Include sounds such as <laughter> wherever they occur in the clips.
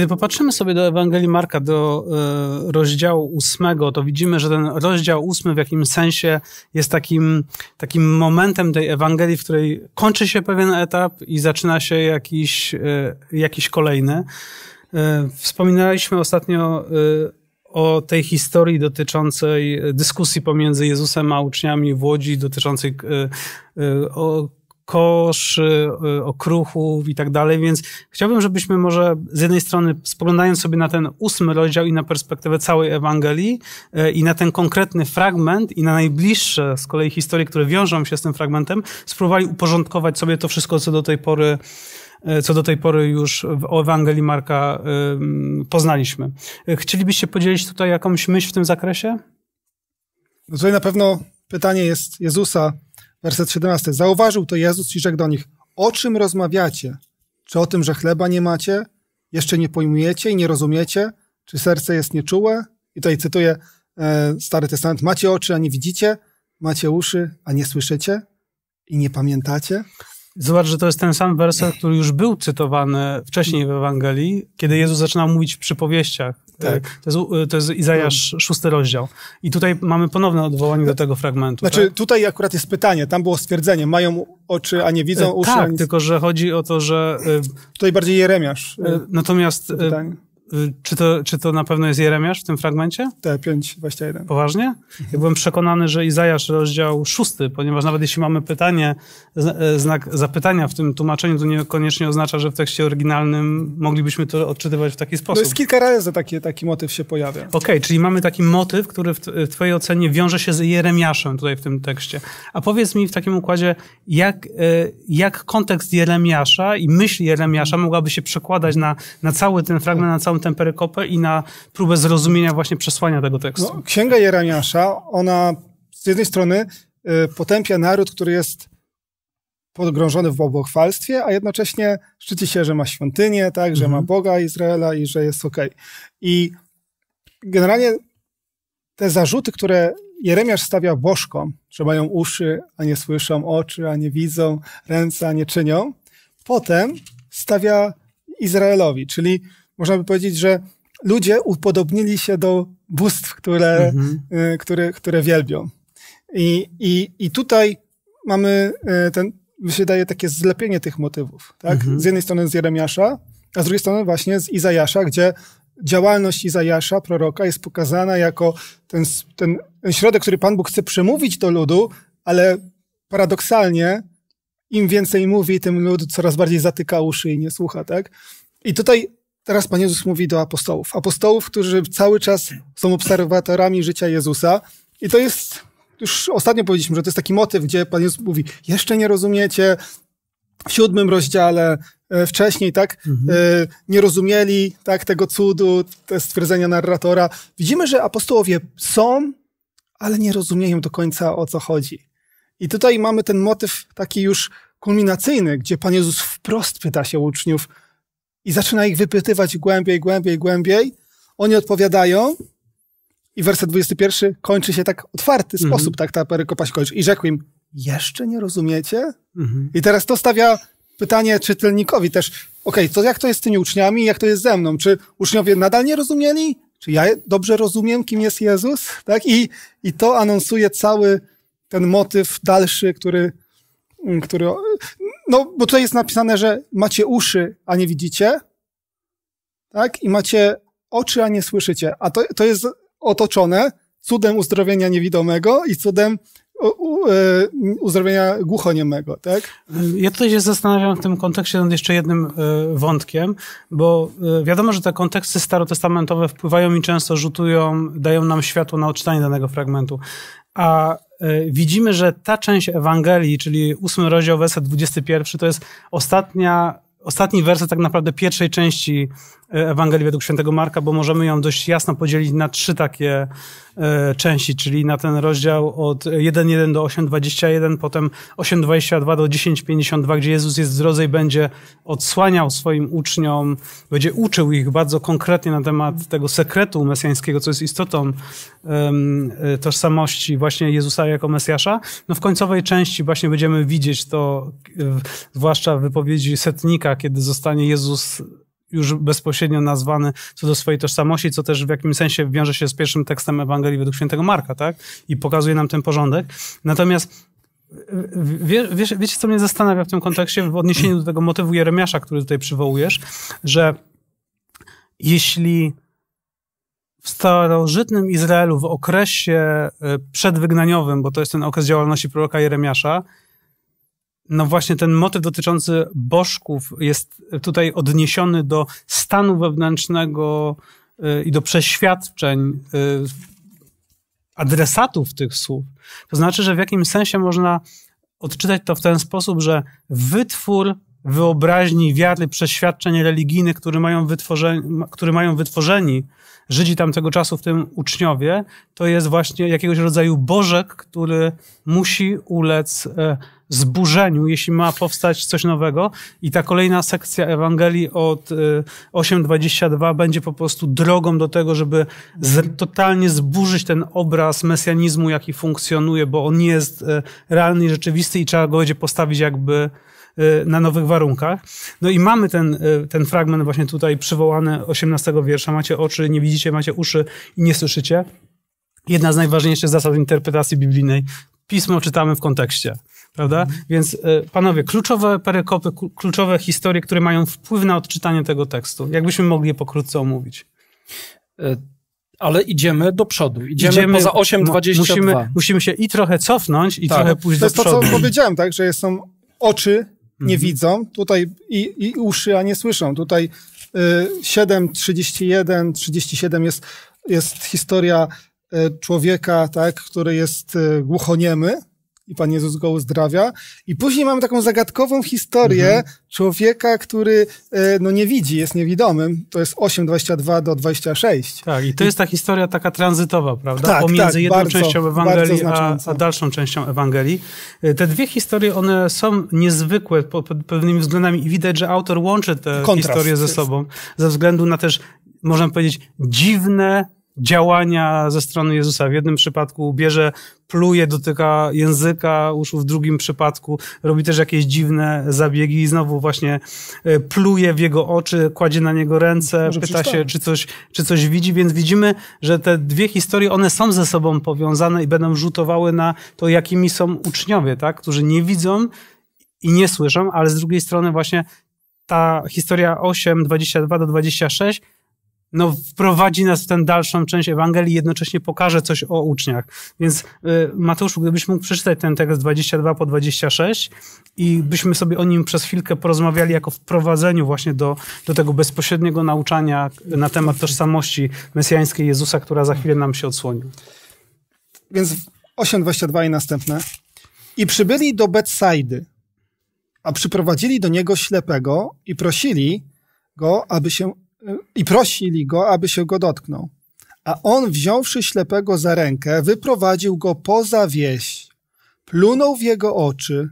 Kiedy popatrzymy sobie do Ewangelii Marka, do e, rozdziału ósmego, to widzimy, że ten rozdział ósmy w jakimś sensie jest takim, takim momentem tej Ewangelii, w której kończy się pewien etap i zaczyna się jakiś, e, jakiś kolejny. E, wspominaliśmy ostatnio o tej historii dotyczącej dyskusji pomiędzy Jezusem a uczniami w Łodzi, dotyczącej o kosz y, okruchów i tak dalej, więc chciałbym, żebyśmy może z jednej strony spoglądając sobie na ten ósmy rozdział i na perspektywę całej Ewangelii y, i na ten konkretny fragment i na najbliższe z kolei historie, które wiążą się z tym fragmentem, spróbowali uporządkować sobie to wszystko, co do tej pory y, co do tej pory już w Ewangelii Marka poznaliśmy. Chcielibyście podzielić tutaj jakąś myśl w tym zakresie? No tutaj na pewno pytanie jest Jezusa, werset 17. Zauważył to Jezus i rzekł do nich, o czym rozmawiacie? Czy o tym, że chleba nie macie? Jeszcze nie pojmujecie i nie rozumiecie? Czy serce jest nieczułe? I tutaj cytuję e, Stary Testament. Macie oczy, a nie widzicie? Macie uszy, a nie słyszycie? I nie pamiętacie? Zobacz, że to jest ten sam werset, który już był cytowany wcześniej w Ewangelii, kiedy Jezus zaczynał mówić w przypowieściach. Tak. To jest, y, to jest Izajasz, no. szósty rozdział. I tutaj mamy ponowne odwołanie do tego fragmentu. Znaczy, tak? tutaj akurat jest pytanie, tam było stwierdzenie, mają oczy, a nie widzą uszy. E, tak, tylko że chodzi o to, że... Y, tutaj bardziej Jeremiasz. Y, natomiast pytanie. Y, czy to, czy to na pewno jest Jeremiasz w tym fragmencie? Tak, 5, 21. Poważnie? Ja byłem przekonany, że Izajasz rozdział 6, ponieważ nawet jeśli mamy pytanie, e, znak zapytania w tym tłumaczeniu, to niekoniecznie oznacza, że w tekście oryginalnym moglibyśmy to odczytywać w taki sposób. No jest kilka razy taki, taki motyw się pojawia. Okej, okay, czyli mamy taki motyw, który w, w twojej ocenie wiąże się z Jeremiaszem tutaj w tym tekście. A powiedz mi w takim układzie, jak, e, jak kontekst Jeremiasza i myśl Jeremiasza mogłaby się przekładać na, na cały ten fragment, na całą perykopę i na próbę zrozumienia właśnie przesłania tego tekstu. No, Księga Jeremiasza, ona z jednej strony y, potępia naród, który jest podgrążony w bałwochwalstwie, a jednocześnie szczyci się, że ma świątynię, tak, że mhm. ma Boga Izraela i że jest okej. Okay. I generalnie te zarzuty, które Jeremiasz stawia bożkom, że mają uszy, a nie słyszą, oczy, a nie widzą, ręce, a nie czynią, potem stawia Izraelowi, czyli można by powiedzieć, że ludzie upodobnili się do bóstw, które, mhm. Y, które, które wielbią. I, i, I tutaj mamy y, ten, mi się daje takie zlepienie tych motywów. Tak? Mhm. Z jednej strony z Jeremiasza, a z drugiej strony właśnie z Izajasza, gdzie działalność Izajasza, proroka, jest pokazana jako ten, ten, ten środek, który Pan Bóg chce przemówić do ludu, ale paradoksalnie im więcej mówi, tym lud coraz bardziej zatyka uszy i nie słucha, tak? I tutaj Teraz Pan Jezus mówi do apostołów. Apostołów, którzy cały czas są obserwatorami życia Jezusa. I to jest, już ostatnio powiedzieliśmy, że to jest taki motyw, gdzie Pan Jezus mówi, jeszcze nie rozumiecie, w siódmym rozdziale, e, wcześniej, tak, mhm. E, nie rozumieli, tak, tego cudu, te stwierdzenia narratora. Widzimy, że apostołowie są, ale nie rozumieją do końca o co chodzi. I tutaj mamy ten motyw taki już kulminacyjny, gdzie Pan Jezus wprost pyta się uczniów, i zaczyna ich wypytywać głębiej, głębiej, głębiej. Oni odpowiadają i werset 21 kończy się tak otwarty mhm. sposób, tak ta perykopa się kończy. I rzekł im, jeszcze nie rozumiecie? Mhm. I teraz to stawia pytanie czytelnikowi też, okej, okay, to jak to jest z tymi uczniami, jak to jest ze mną? Czy uczniowie nadal nie rozumieli? Czy ja dobrze rozumiem, kim jest Jezus? Tak? I, i to anonsuje cały ten motyw dalszy, który, mm, który no, bo tutaj jest napisane, że macie uszy, a nie widzicie, tak? I macie oczy, a nie słyszycie. A to, to jest otoczone cudem uzdrowienia niewidomego i cudem e, uzdrowienia głuchoniemego, tak? Ja tutaj się zastanawiam w tym kontekście nad jeszcze jednym e, wątkiem, bo e, wiadomo, że te konteksty starotestamentowe wpływają i często rzutują, dają nam światło na odczytanie danego fragmentu. A E, widzimy, że ta część Ewangelii, czyli ósmy rozdział, werset 21, to jest ostatnia ostatni werset tak naprawdę pierwszej części e, Ewangelii według świętego Marka, bo możemy ją dość jasno podzielić na trzy takie e, części, czyli na ten rozdział od 1.1 do 8.21, potem 8.22 do 10.52, gdzie Jezus jest w drodze i będzie odsłaniał swoim uczniom, będzie uczył ich bardzo konkretnie na temat tego sekretu mesjańskiego, co jest istotą e, tożsamości właśnie Jezusa jako Mesjasza. No w końcowej części właśnie będziemy widzieć to, zwłaszcza w wypowiedzi setnika, kiedy zostanie Jezus już bezpośrednio nazwany co do swojej tożsamości, co też w jakimś sensie wiąże się z pierwszym tekstem Ewangelii według świętego Marka, tak? I pokazuje nam ten porządek. Natomiast e, wie, wiecie, co mnie zastanawia w tym kontekście, w odniesieniu do tego motywu Jeremiasza, który tutaj przywołujesz, że jeśli w starożytnym Izraelu, w okresie e, przedwygnaniowym, bo to jest ten okres działalności proroka Jeremiasza, no właśnie ten motyw dotyczący bożków jest tutaj odniesiony do stanu wewnętrznego y, i do przeświadczeń y, adresatów tych słów. To znaczy, że w jakimś sensie można odczytać to w ten sposób, że wytwór wyobraźni, wiary, przeświadczeń religijnych, które mają, które mają wytworzeni Żydzi tamtego czasu, w tym uczniowie, to jest właśnie jakiegoś rodzaju bożek, który musi ulec e, zburzeniu, jeśli ma powstać coś nowego. I ta kolejna sekcja Ewangelii od 8.22 y, będzie po prostu drogą do tego, żeby z, totalnie zburzyć ten obraz mesjanizmu, jaki funkcjonuje, bo on nie jest y, realny i rzeczywisty i trzeba go będzie postawić jakby y, na nowych warunkach. No i mamy ten, ten fragment właśnie tutaj przywołany 18 wiersza. Macie oczy, nie widzicie, macie uszy i nie słyszycie. Jedna z najważniejszych zasad interpretacji biblijnej. Pismo czytamy w kontekście prawda? Mhm. Więc e, panowie, kluczowe perykopy, kluczowe historie, które mają wpływ na odczytanie tego tekstu. Jakbyśmy mogli je pokrótce omówić? E, ale idziemy do przodu. Idziemy, idziemy poza 8.22. No, musimy, musimy się i trochę cofnąć, i tak. trochę pójść do przodu. To jest to, co powiedziałem, tak? Że są oczy, nie mhm. widzą, tutaj i, i uszy, a nie słyszą. Tutaj e, y, 37 jest, jest historia y, człowieka, tak? Który jest y, głuchoniemy i Pan Jezus go uzdrawia. I później mamy taką zagadkową historię mhm. człowieka, który e, no nie widzi, jest niewidomym. To jest 8,22 do 26. Tak, i to jest ta historia taka tranzytowa, prawda? Tak, Pomiędzy tak, jedną bardzo, częścią Ewangelii a, a, dalszą częścią Ewangelii. E, te dwie historie, one są niezwykłe pod pewnymi względami i widać, że autor łączy te Kontrast historie ze sobą, ze względu na też, można powiedzieć, dziwne działania ze strony Jezusa. W jednym przypadku bierze, pluje, dotyka języka uszu, w drugim przypadku robi też jakieś dziwne zabiegi i znowu właśnie e, pluje w jego oczy, kładzie na niego ręce, Może pyta się, czy coś, czy coś widzi, więc widzimy, że te dwie historie, one są ze sobą powiązane i będą rzutowały na to, jakimi są uczniowie, tak? którzy nie widzą i nie słyszą, ale z drugiej strony właśnie ta historia 8, 22 do 26 no, wprowadzi nas w tę dalszą część Ewangelii, jednocześnie pokaże coś o uczniach. Więc y, Mateuszu, gdybyś mógł przeczytać ten tekst 22 po 26 i byśmy sobie o nim przez chwilkę porozmawiali jako wprowadzeniu właśnie do, do tego bezpośredniego nauczania na temat tożsamości mesjańskiej Jezusa, która za chwilę nam się odsłoni. Więc 8.22 i następne. I przybyli do Betsajdy, a przyprowadzili do niego ślepego i prosili go, aby się i prosili go, aby się go dotknął. A on, wziąwszy ślepego za rękę, wyprowadził go poza wieś, plunął w jego oczy,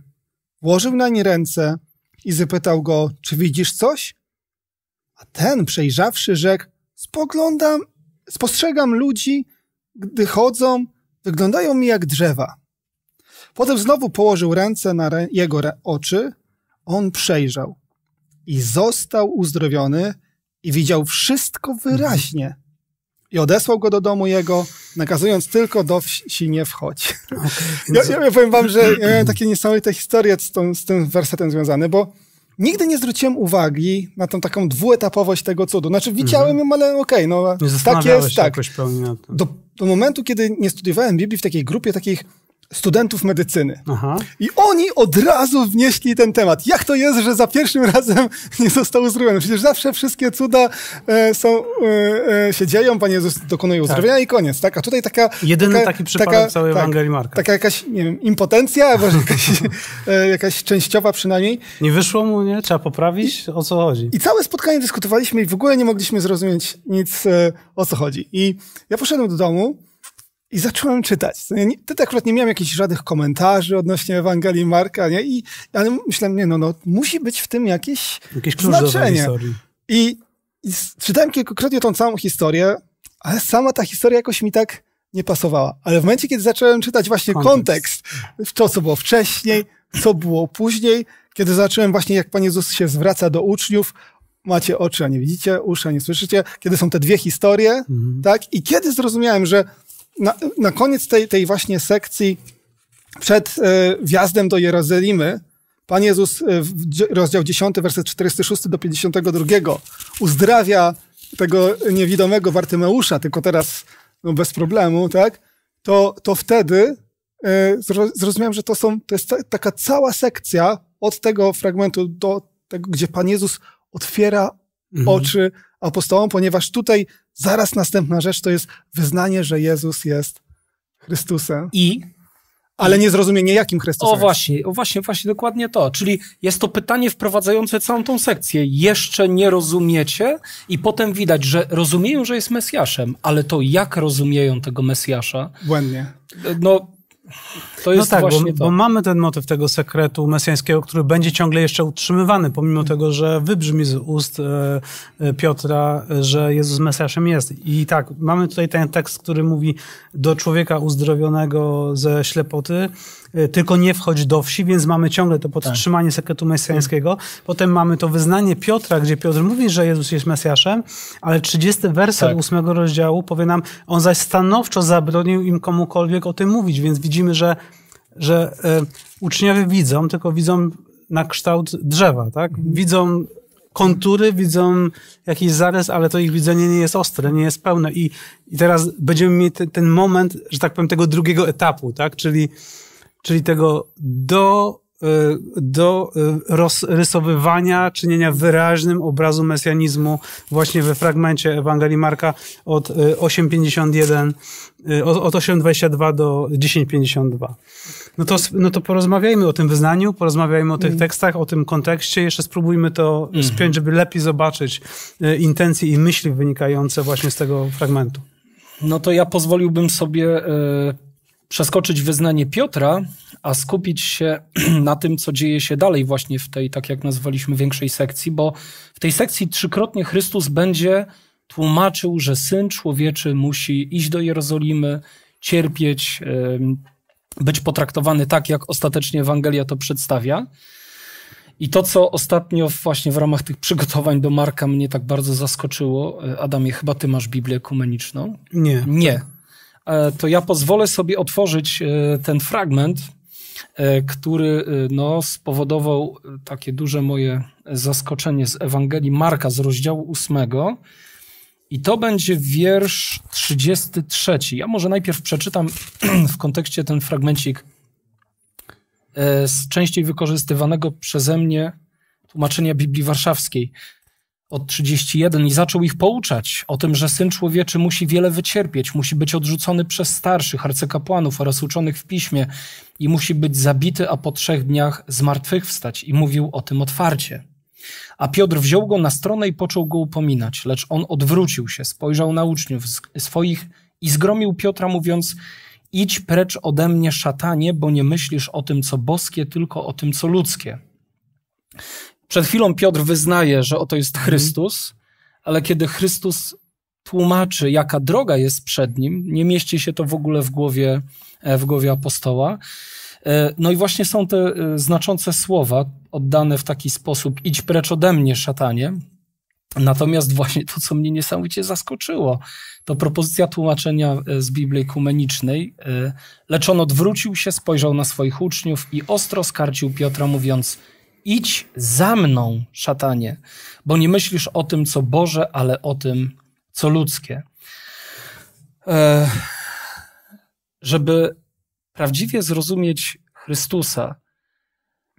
włożył nie ręce i zapytał go: Czy widzisz coś? A ten, przejrzawszy, rzekł: Spoglądam, spostrzegam ludzi, gdy chodzą, wyglądają mi jak drzewa. Potem znowu położył ręce na jego oczy, on przejrzał i został uzdrowiony i widział wszystko mhm. wyraźnie. I odesłał go do domu jego, nakazując tylko do wsi nie wchodź. Okay. Ja, ja, powiem wam, że ja miałem takie niesamowite historie z, tą, z tym wersetem związane, bo nigdy nie zwróciłem uwagi na tą taką dwuetapowość tego cudu. Znaczy widziałem mhm. ją, ale okej, okay, no nie tak jest, tak. Do, do momentu, kiedy nie studiowałem Biblii w takiej grupie takich studentów medycyny. Aha. I oni od razu wnieśli ten temat. Jak to jest, że za pierwszym <laughs> razem nie został uzdrowiony? Przecież zawsze wszystkie cuda e, są, e, e się dzieją, Pan Jezus dokonuje uzdrowienia tak. i koniec. Tak? A tutaj taka... Jedyny taka, taki przypadek taka, całej tak, Ewangelii Marka. Taka jakaś, nie wiem, impotencja, albo jakaś, <laughs> e, jakaś częściowa przynajmniej. Nie wyszło mu, nie? Trzeba poprawić? I, o co chodzi? I całe spotkanie dyskutowaliśmy i w ogóle nie mogliśmy zrozumieć nic, e, o co chodzi. I ja poszedłem do domu i zacząłem czytać. Wtedy no tak akurat nie miałem jakichś żadnych komentarzy odnośnie Ewangelii Marka, nie? I, ale myślałem, nie no, no, musi być w tym jakieś, jakieś znaczenie. I, I czytałem kilkukrotnie tą całą historię, ale sama ta historia jakoś mi tak nie pasowała. Ale w momencie, kiedy zacząłem czytać właśnie kontekst, kontekst to, co było wcześniej, co było później, kiedy zacząłem właśnie, jak Pan Jezus się zwraca do uczniów, macie oczy, a nie widzicie, uszy, a nie słyszycie, kiedy są te dwie historie, mhm. tak? I kiedy zrozumiałem, że na, na koniec tej, tej właśnie sekcji, przed e, wjazdem do Jerozolimy, Pan Jezus, e, rozdział 10, werset 46 do 52, uzdrawia tego niewidomego Bartymeusza, tylko teraz no, bez problemu, tak? To, to wtedy e, zrozumiałem, że to, są, to jest taka cała sekcja od tego fragmentu do tego, gdzie Pan Jezus otwiera mhm. oczy apostołom, ponieważ tutaj zaraz następna rzecz to jest wyznanie, że Jezus jest Chrystusem. I ale nie zrozumienie, jakim Chrystusem. O właśnie, o właśnie, właśnie dokładnie to. Czyli jest to pytanie wprowadzające całą tą sekcję. Jeszcze nie rozumiecie i potem widać, że rozumieją, że jest Mesjaszem, ale to jak rozumieją tego Mesjasza? Błędnie. No, to no jest no tak, właśnie bo, to. bo mamy ten motyw tego sekretu mesjańskiego, który będzie ciągle jeszcze utrzymywany, pomimo tego, że wybrzmi z ust e, e, Piotra, że Jezus Mesjaszem jest. I tak, mamy tutaj ten tekst, który mówi do człowieka uzdrowionego ze ślepoty, Y, tylko nie wchodź do wsi, więc mamy ciągle to tak. podtrzymanie tak. sekretu mesjańskiego. Potem mamy to wyznanie Piotra, gdzie Piotr mówi, że Jezus jest Mesjaszem, ale 30 werset tak. 8 rozdziału powie nam, on zaś stanowczo zabronił im komukolwiek o tym mówić, więc widzimy, że, że e, uczniowie widzą, tylko widzą na kształt drzewa, tak? Mhm. Widzą kontury, widzą jakiś zarys, ale to ich widzenie nie jest ostre, nie jest pełne. I, i teraz będziemy mieli ten moment, że tak powiem, tego drugiego etapu, tak? Czyli czyli tego do, e, do e, rozrysowywania, czynienia wyraźnym obrazu mesjanizmu właśnie we fragmencie Ewangelii Marka od 8.51, e, od 8.22 do 10.52. No to, no to porozmawiajmy o tym wyznaniu, porozmawiajmy o tych mm. tekstach, o tym kontekście, jeszcze spróbujmy to mhm. spiąć, żeby lepiej zobaczyć intencje i myśli wynikające właśnie z tego fragmentu. No to ja pozwoliłbym sobie przeskoczyć wyznanie Piotra, a skupić się <clears throat> na tym, co dzieje się dalej właśnie w tej, tak jak nazwaliśmy, większej sekcji, bo w tej sekcji trzykrotnie Chrystus będzie tłumaczył, że Syn Człowieczy musi iść do Jerozolimy, cierpieć, być potraktowany tak, jak ostatecznie Ewangelia to przedstawia. I to, co ostatnio właśnie w ramach tych przygotowań do Marka mnie tak bardzo zaskoczyło, e, Adamie, chyba ty masz Biblię ekumeniczną? Nie. Nie. E, to ja pozwolę sobie otworzyć e, ten fragment, e, który no, spowodował takie duże moje zaskoczenie z Ewangelii Marka z rozdziału 8. I to będzie wiersz 33. Ja może najpierw przeczytam <clears throat> w kontekście ten fragmencik z częściej wykorzystywanego przeze mnie tłumaczenia Biblii Warszawskiej od 31 i zaczął ich pouczać o tym, że syn człowieczy musi wiele wycierpieć, musi być odrzucony przez starszych arcykapłanów oraz uczonych w piśmie i musi być zabity, a po trzech dniach zmartwychwstać. I mówił o tym otwarcie. A Piotr wziął go na stronę i począł go upominać, lecz on odwrócił się, spojrzał na uczniów swoich i zgromił Piotra, mówiąc: Idź precz ode mnie, szatanie, bo nie myślisz o tym, co boskie, tylko o tym, co ludzkie. Przed chwilą Piotr wyznaje, że oto jest mhm. Chrystus, mhm. ale kiedy Chrystus tłumaczy, jaka droga jest przed nim, nie mieści się to w ogóle w głowie, e, w głowie apostoła. E, no i właśnie są te e, znaczące słowa oddane w taki sposób: idź precz ode mnie, szatanie. Natomiast właśnie to, co mnie niesamowicie zaskoczyło, to propozycja tłumaczenia z Biblii Kumenicznej. Lecz on odwrócił się, spojrzał na swoich uczniów i ostro skarcił Piotra, mówiąc: Idź za mną, szatanie, bo nie myślisz o tym, co Boże, ale o tym, co ludzkie. E, żeby prawdziwie zrozumieć Chrystusa,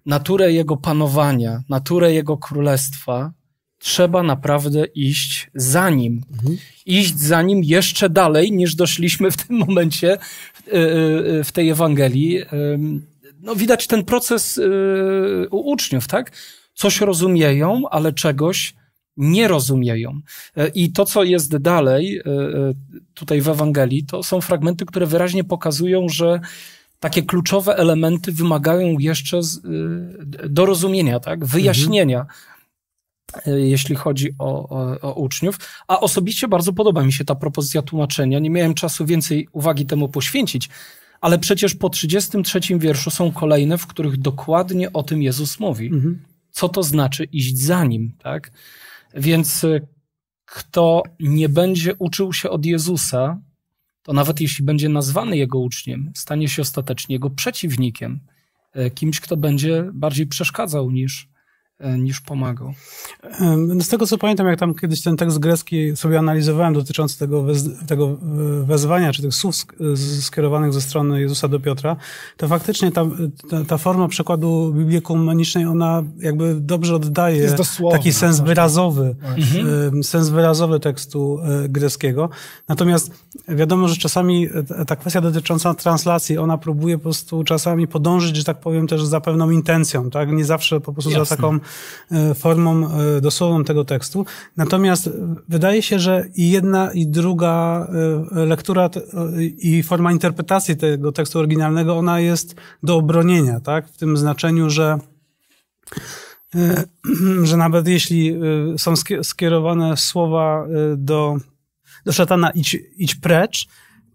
naturę Jego panowania, naturę Jego królestwa, trzeba naprawdę iść za Nim. Mhm. Iść za Nim jeszcze dalej, niż doszliśmy w tym momencie w e, e, tej Ewangelii no widać ten proces y, u uczniów, tak? Coś rozumieją, ale czegoś nie rozumieją. E, I to, co jest dalej, e, e, tutaj w Ewangelii, to są fragmenty, które wyraźnie pokazują, że takie kluczowe elementy wymagają jeszcze z, y, dorozumienia, tak? wyjaśnienia. Mhm. Jeśli chodzi o, o, o, uczniów, a osobiście bardzo podoba mi się ta propozycja tłumaczenia. Nie miałem czasu więcej uwagi temu poświęcić, ale przecież po 33 wierszu są kolejne, w których dokładnie o tym Jezus mówi. Mhm. Co to znaczy iść za nim, tak? Więc e, kto nie będzie uczył się od Jezusa, to nawet jeśli będzie nazwany jego uczniem, stanie się ostatecznie jego przeciwnikiem, e, kimś, kto będzie bardziej przeszkadzał niż, E, niż pomagał. Z tego co pamiętam, jak tam kiedyś ten tekst grecki sobie analizowałem dotyczący tego, wez, tego wezwania, czy tych słów skierowanych ze strony Jezusa do Piotra, to faktycznie ta, ta, ta forma przekładu Biblii ekumenicznej, ona jakby dobrze oddaje taki sens wyrazowy, mhm. sens wyrazowy tekstu e, greckiego. Natomiast wiadomo, że czasami ta kwestia dotycząca translacji, ona próbuje po prostu czasami podążyć, że tak powiem, też za pewną intencją, tak? Nie zawsze po prostu Jasne. za taką E, formą e, dosłowną tego tekstu. Natomiast wydaje się, że i jedna, i druga e, lektura i forma interpretacji tego tekstu oryginalnego, ona jest do obronienia, tak? W tym znaczeniu, że <clears throat> że nawet jeśli są skierowane słowa do, do szatana idź, idź precz,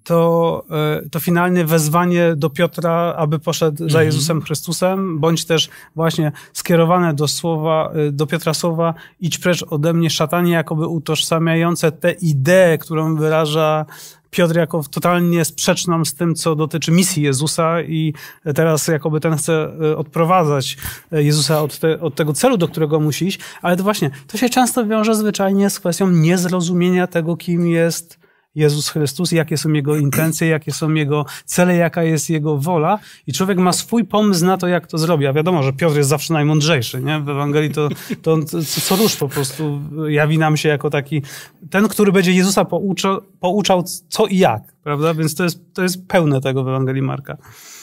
to, e, to finalnie wezwanie do Piotra, aby poszedł za mhm. Jezusem Chrystusem, bądź też właśnie skierowane do słowa, e, do Piotra słowa idź precz ode mnie szatanie, jakoby utożsamiające tę ideę, którą wyraża Piotr jako totalnie sprzeczną z tym, co dotyczy misji Jezusa i teraz jakoby ten chce e, odprowadzać Jezusa od, te, od, tego celu, do którego musi iść, ale to właśnie, to się często wiąże zwyczajnie z kwestią niezrozumienia tego, kim jest Jezus Chrystus, jakie są Jego intencje, jakie są Jego cele, jaka jest Jego wola i człowiek ma swój pomysł na to, jak to zrobi. A wiadomo, że Piotr jest zawsze najmądrzejszy, nie? W Ewangelii to, to on co rusz po prostu jawi nam się jako taki, ten, który będzie Jezusa pouczał, pouczał co i jak, prawda? Więc to jest, to jest pełne tego w Ewangelii Marka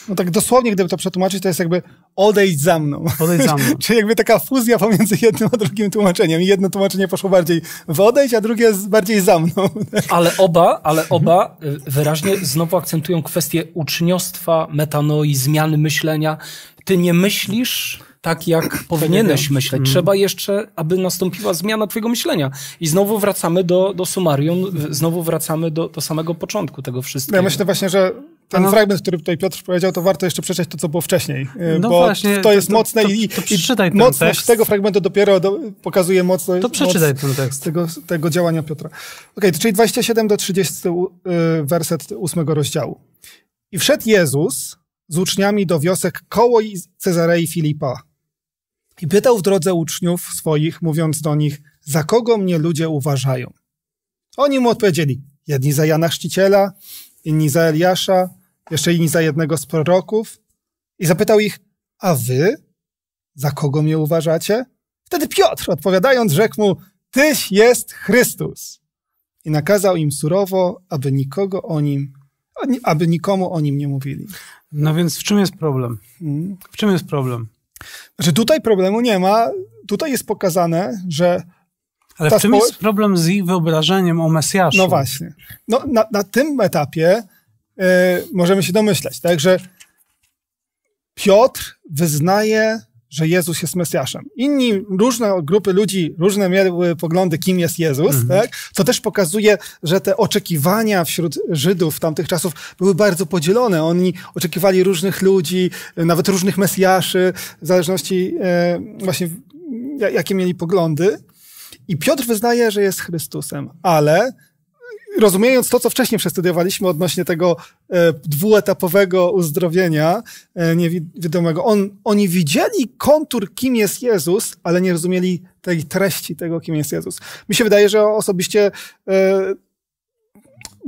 no tak dosłownie, gdyby to przetłumaczyć, to jest jakby odejść za mną. Odejdź za mną. <laughs> Czyli jakby taka fuzja pomiędzy jednym a drugim tłumaczeniem. Jedno tłumaczenie poszło bardziej w odejść, a drugie bardziej za mną. <laughs> Ale oba, ale oba y, wyraźnie znowu akcentują kwestię uczniostwa, metanoi, zmiany myślenia. Ty nie myślisz, tak, tak, jak powinieneś myśleć. Mhm. Trzeba jeszcze, aby nastąpiła zmiana twojego myślenia. I znowu wracamy do, do sumarium, znowu wracamy do, do samego początku tego wszystkiego. No ja myślę właśnie, że ten no. fragment, który tutaj Piotr powiedział, to warto jeszcze przeczytać to, co było wcześniej, e, no bo właśnie, to jest to, mocne to, to, i, i mocność tekst. tego fragmentu dopiero do, pokazuje mocność, to przeczytaj moc ten tekst. Tego, tego działania Piotra. Ok, czyli 27 do 30 y, werset 8 rozdziału. I wszedł Jezus z uczniami do wiosek koło Cezarei Filipa i pytał w drodze uczniów swoich, mówiąc do nich, za kogo mnie ludzie uważają? Oni mu odpowiedzieli, jedni za Jana Chrzciciela, inni za Eliasza, jeszcze inni za jednego z proroków. I zapytał ich, a wy za kogo mnie uważacie? Wtedy Piotr, odpowiadając, rzekł mu, Tyś jest Chrystus. I nakazał im surowo, aby nikogo o nim, aby nikomu o nim nie mówili. No więc w czym jest problem? Hmm? W czym jest problem? Znaczy tutaj problemu nie ma. Tutaj jest pokazane, że ale w czym jest problem z ich wyobrażeniem o Mesjaszu? No właśnie. No, na, na tym etapie y, możemy się domyślać, tak, że Piotr wyznaje że Jezus jest Mesjaszem. Inni, różne grupy ludzi, różne miały poglądy, kim jest Jezus, mhm. tak? To też pokazuje, że te oczekiwania wśród Żydów tamtych czasów były bardzo podzielone. Oni oczekiwali różnych ludzi, nawet różnych Mesjaszy, w zależności e, właśnie jakie mieli poglądy. I Piotr wyznaje, że jest Chrystusem, ale rozumiejąc to, co wcześniej przestudiowaliśmy odnośnie tego e, dwuetapowego uzdrowienia e, niewidomego, on, oni widzieli kontur, kim jest Jezus, ale nie rozumieli tej treści tego, kim jest Jezus. Mi się wydaje, że osobiście e,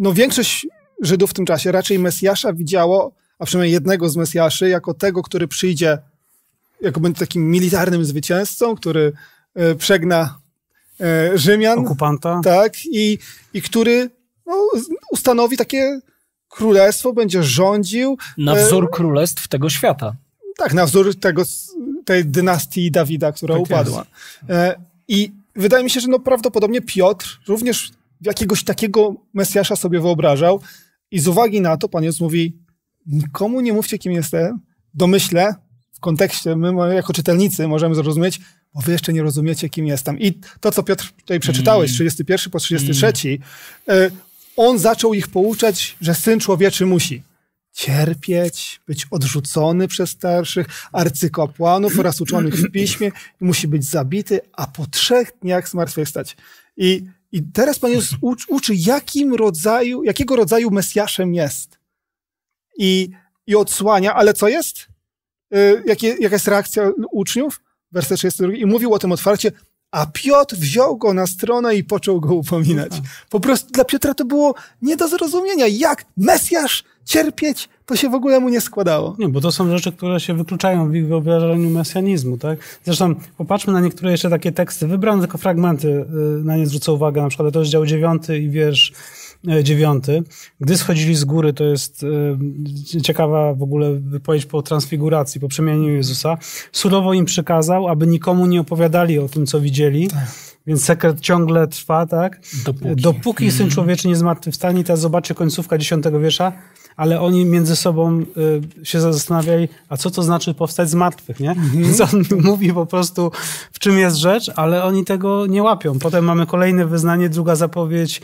no większość Żydów w tym czasie raczej Mesjasza widziało, a przynajmniej jednego z Mesjaszy, jako tego, który przyjdzie, jako będzie takim militarnym zwycięzcą, który e, przegna E, Rzymian. Okupanta. Tak, i, i który no, ustanowi takie królestwo, będzie rządził. Na wzór e, królestw tego świata. Tak, na wzór tego, tej dynastii Dawida, która tak upadła. E, I wydaje mi się, że no, prawdopodobnie Piotr również jakiegoś takiego Mesjasza sobie wyobrażał i z uwagi na to Pan Jezus mówi, nikomu nie mówcie, kim jestem. Domyślę, w kontekście, my jako czytelnicy możemy zrozumieć, bo wy jeszcze nie rozumiecie, kim jestem. I to, co Piotr tutaj przeczytałeś, 31 mm. po 33, mm. E, on zaczął ich pouczać, że syn człowieczy musi cierpieć, być odrzucony przez starszych arcykapłanów oraz uczonych w piśmie, musi być zabity, a po trzech dniach zmartwychwstać. I, i teraz Pan Jezus uczy, jakim rodzaju, jakiego rodzaju Mesjaszem jest. I, i odsłania, ale co jest? E, jakie, jaka jest reakcja uczniów? werset 32, i mówił o tym otwarcie, a Piotr wziął go na stronę i począł go upominać. Po prostu dla Piotra to było nie do zrozumienia, jak Mesjasz cierpieć, to się w ogóle mu nie składało. Nie, bo to są rzeczy, które się wykluczają w ich wyobrażeniu mesjanizmu, tak? Zresztą popatrzmy na niektóre jeszcze takie teksty, wybrane tylko fragmenty, y, na nie zwrócę uwagę, na przykład rozdział 9 i wiersz E, dziewiąty. Gdy schodzili z góry, to jest e, ciekawa w ogóle wypowiedź po transfiguracji, po przemianie Jezusa. Surowo im przykazał, aby nikomu nie opowiadali o tym, co widzieli. Tak. Więc sekret ciągle trwa, tak? Dopóki, Dopóki Syn mhm. Człowieczy nie zmartwychwstanie, teraz zobaczy końcówka dziesiątego wiersza, ale oni między sobą y, się zastanawiali, a co to znaczy powstać z martwych, nie? Mm -hmm. Więc on mówi po prostu, w czym jest rzecz, ale oni tego nie łapią. Potem mamy kolejne wyznanie, druga zapowiedź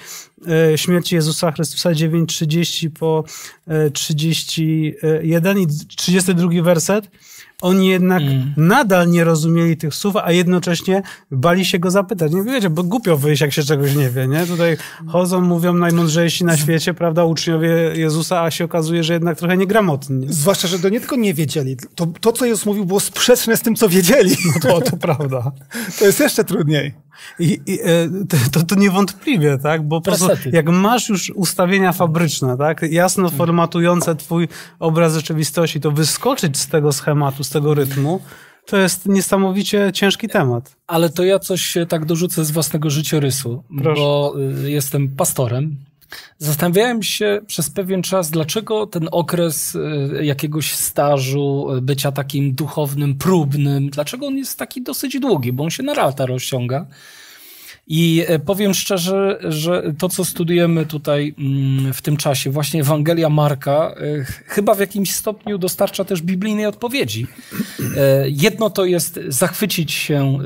y, śmierci Jezusa Chrystusa 9.30 po y, 31 y, i 32 werset oni jednak mm. nadal nie rozumieli tych słów, a jednocześnie bali się go zapytać. Nie wiecie, bo głupio wyjść, jak się czegoś nie wie, nie? Tutaj chodzą, mówią najmądrzejsi na świecie, prawda, uczniowie Jezusa, a się okazuje, że jednak trochę niegramotni. Zwłaszcza, że to nie tylko nie wiedzieli. To, to co Jezus mówił, było sprzeczne z tym, co wiedzieli. No to, to prawda. to jest jeszcze trudniej. I, i e, to, to niewątpliwie, tak? Bo po prostu, jak masz już ustawienia fabryczne, tak? Jasno formatujące twój obraz rzeczywistości, to wyskoczyć z tego schematu, tego rytmu. To jest niesamowicie ciężki temat. Ale to ja coś tak dorzucę z własnego życiorysu, Proszę. bo y, jestem pastorem. Zastanawiałem się przez pewien czas, dlaczego ten okres y, jakiegoś stażu, y, bycia takim duchownym, próbnym, dlaczego on jest taki dosyć długi, bo on się na rata rozciąga. I e, powiem szczerze, że to, co studiujemy tutaj mm, w tym czasie, właśnie Ewangelia Marka, e, chyba w jakimś stopniu dostarcza też biblijnej odpowiedzi. E, jedno to jest zachwycić się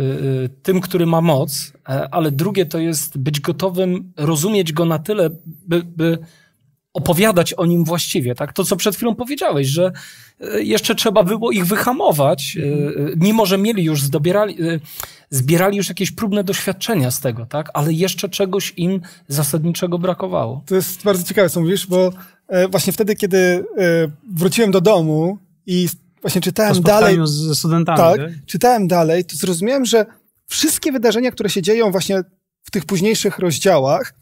tym, który ma moc, ale drugie to jest być gotowym rozumieć go na tyle, by, by opowiadać o nim właściwie, tak? To, co przed chwilą powiedziałeś, że e, jeszcze trzeba było ich wyhamować, e, e, mimo że mieli już, zdobierali, zbierali już jakieś próbne doświadczenia z tego, tak? Ale jeszcze czegoś im zasadniczego brakowało. To jest bardzo ciekawe, co mówisz, bo właśnie wtedy, kiedy wróciłem do domu i właśnie czytałem dalej... ze studentami, tak, tak? Czytałem dalej, to zrozumiałem, że wszystkie wydarzenia, które się dzieją właśnie w tych późniejszych rozdziałach,